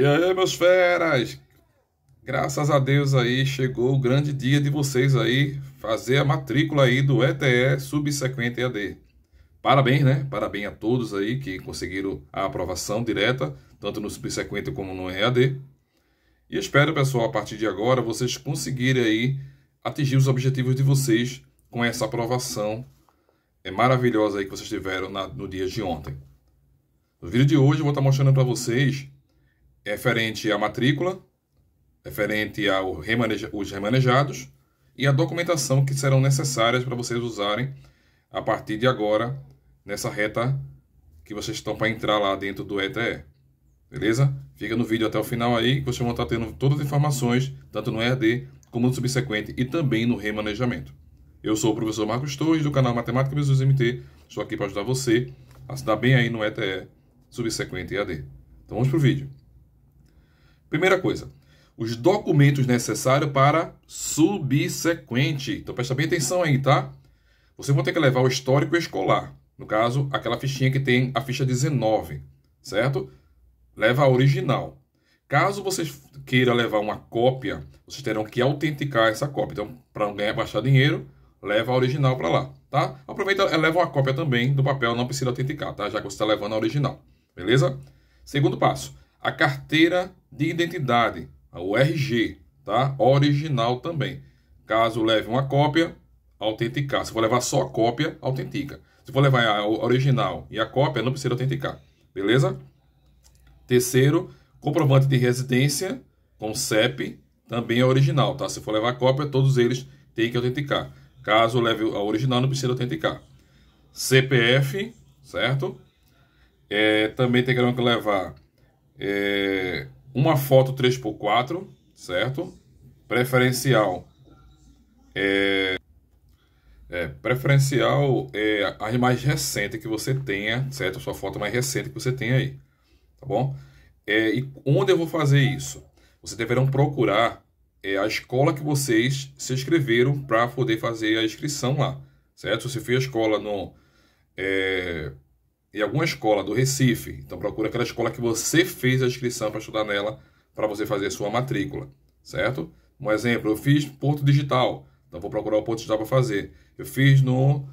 E aí, meus feras? Graças a Deus aí chegou o grande dia de vocês aí fazer a matrícula aí do ETE subsequente EAD. Parabéns, né? Parabéns a todos aí que conseguiram a aprovação direta, tanto no subsequente como no EAD. E espero, pessoal, a partir de agora vocês conseguirem aí atingir os objetivos de vocês com essa aprovação é maravilhosa aí que vocês tiveram na, no dia de ontem. No vídeo de hoje eu vou estar mostrando para vocês é referente à matrícula, é referente aos remanejados e a documentação que serão necessárias para vocês usarem a partir de agora nessa reta que vocês estão para entrar lá dentro do ETE. Beleza? Fica no vídeo até o final aí que vocês vão estar tendo todas as informações, tanto no EAD como no subsequente e também no remanejamento. Eu sou o professor Marcos Torres do canal Matemática Visuais MT, estou aqui para ajudar você a se dar bem aí no ETE subsequente e EAD. Então vamos para o vídeo. Primeira coisa, os documentos necessários para subsequente. Então presta bem atenção aí, tá? Você vai ter que levar o histórico escolar. No caso, aquela fichinha que tem a ficha 19, certo? Leva a original. Caso você queira levar uma cópia, vocês terão que autenticar essa cópia. Então, para não ganhar baixar dinheiro, leva a original para lá, tá? Aproveita e eh, leva uma cópia também do papel, não precisa autenticar, tá? Já que você está levando a original, beleza? Segundo passo, a carteira de identidade, o RG, tá? Original também. Caso leve uma cópia, autenticar. Se for levar só a cópia, autentica. Se for levar a original e a cópia, não precisa autenticar. Beleza? Terceiro, comprovante de residência com CEP, também é original, tá? Se for levar a cópia, todos eles têm que autenticar. Caso leve a original, não precisa autenticar. CPF, certo? É, também tem que levar é, uma foto 3x4, certo? Preferencial. É, é, preferencial é a mais recente que você tenha, certo? A sua foto mais recente que você tenha aí, tá bom? É, e onde eu vou fazer isso? Vocês deverão procurar é, a escola que vocês se inscreveram para poder fazer a inscrição lá, certo? Se você fez a escola no é, em alguma escola do Recife. Então procura aquela escola que você fez a inscrição para estudar nela, para você fazer a sua matrícula, certo? Um exemplo, eu fiz Porto Digital, então vou procurar o Porto Digital para fazer. Eu fiz no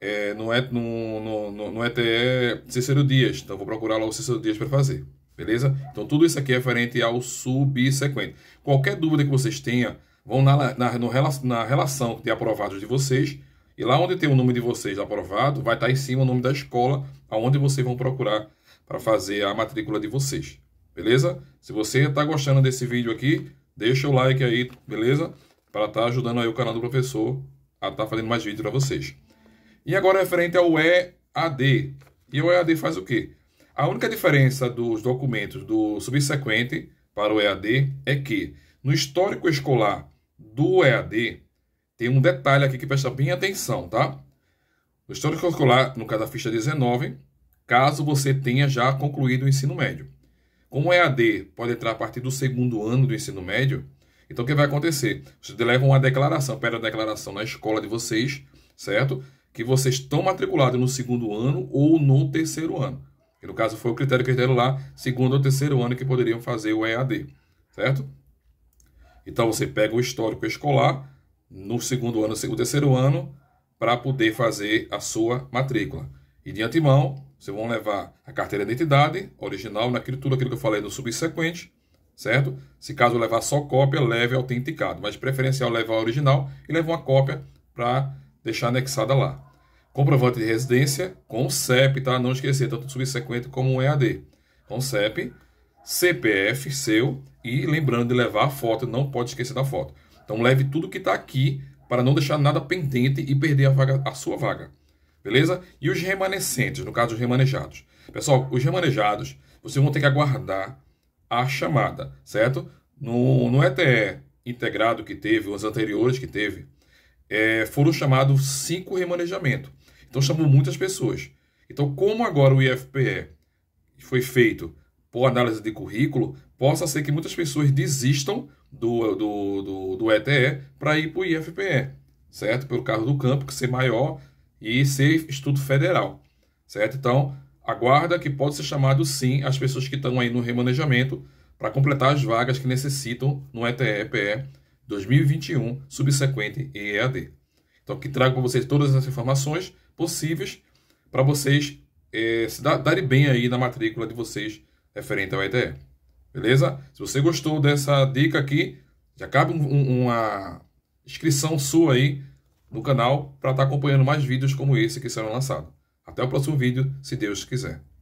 é, no, no, no, no ETE Cícero Dias, então vou procurar lá o Cícero Dias para fazer, beleza? Então tudo isso aqui é referente ao subsequente. Qualquer dúvida que vocês tenham, vão na, na, no, na relação de aprovados de vocês, e lá onde tem o nome de vocês aprovado, vai estar em cima o nome da escola aonde vocês vão procurar para fazer a matrícula de vocês. Beleza? Se você está gostando desse vídeo aqui, deixa o like aí, beleza? Para estar tá ajudando aí o canal do professor a estar tá fazendo mais vídeos para vocês. E agora referente ao EAD. E o EAD faz o quê? A única diferença dos documentos do subsequente para o EAD é que no histórico escolar do EAD, tem um detalhe aqui que presta bem atenção, tá? O histórico curricular, no caso da ficha 19, caso você tenha já concluído o ensino médio. Como o EAD pode entrar a partir do segundo ano do ensino médio, então o que vai acontecer? Vocês levam uma declaração, pedem a declaração na escola de vocês, certo? Que vocês estão matriculados no segundo ano ou no terceiro ano. no caso foi o critério, que deram lá, segundo ou terceiro ano que poderiam fazer o EAD, certo? Então você pega o histórico escolar, no segundo ano, segundo terceiro ano, para poder fazer a sua matrícula. E de antemão, vocês vão levar a carteira de identidade original, naquilo tudo aquilo que eu falei no subsequente, certo? Se caso levar só cópia, leve autenticado, mas preferencial levar a original e leve uma cópia para deixar anexada lá. Comprovante de residência com CEP, tá? Não esquecer, tanto subsequente como o EAD. Com CEP, CPF seu e lembrando de levar a foto, não pode esquecer da foto. Então leve tudo que está aqui para não deixar nada pendente e perder a, vaga, a sua vaga. Beleza? E os remanescentes, no caso, os remanejados. Pessoal, os remanejados, vocês vão ter que aguardar a chamada, certo? No, no ETE integrado que teve, os anteriores que teve, é, foram chamados cinco remanejamentos. Então chamou muitas pessoas. Então, como agora o IFPE foi feito por análise de currículo, possa ser que muitas pessoas desistam do, do, do, do ETE para ir para o IFPE, certo? Pelo caso do campo, que ser maior e ser estudo Federal, certo? Então, aguarda que pode ser chamado sim as pessoas que estão aí no remanejamento para completar as vagas que necessitam no ETE-PE 2021 subsequente EAD. Então, que trago para vocês todas as informações possíveis para vocês é, se darem bem aí na matrícula de vocês referente ao ETE. Beleza? Se você gostou dessa dica aqui, já cabe um, uma inscrição sua aí no canal para estar tá acompanhando mais vídeos como esse que serão lançados. Até o próximo vídeo, se Deus quiser.